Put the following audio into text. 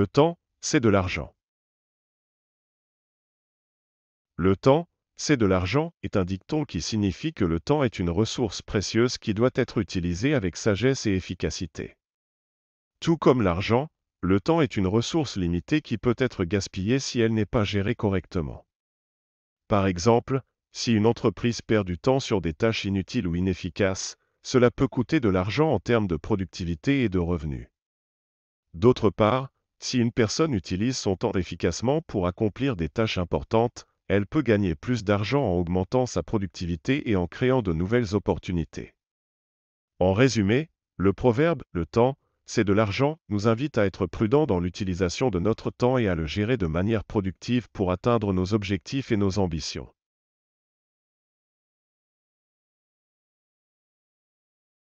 Le temps, c'est de l'argent. Le temps, c'est de l'argent est un dicton qui signifie que le temps est une ressource précieuse qui doit être utilisée avec sagesse et efficacité. Tout comme l'argent, le temps est une ressource limitée qui peut être gaspillée si elle n'est pas gérée correctement. Par exemple, si une entreprise perd du temps sur des tâches inutiles ou inefficaces, cela peut coûter de l'argent en termes de productivité et de revenus. D'autre part, si une personne utilise son temps efficacement pour accomplir des tâches importantes, elle peut gagner plus d'argent en augmentant sa productivité et en créant de nouvelles opportunités. En résumé, le proverbe ⁇ Le temps, c'est de l'argent ⁇ nous invite à être prudents dans l'utilisation de notre temps et à le gérer de manière productive pour atteindre nos objectifs et nos ambitions.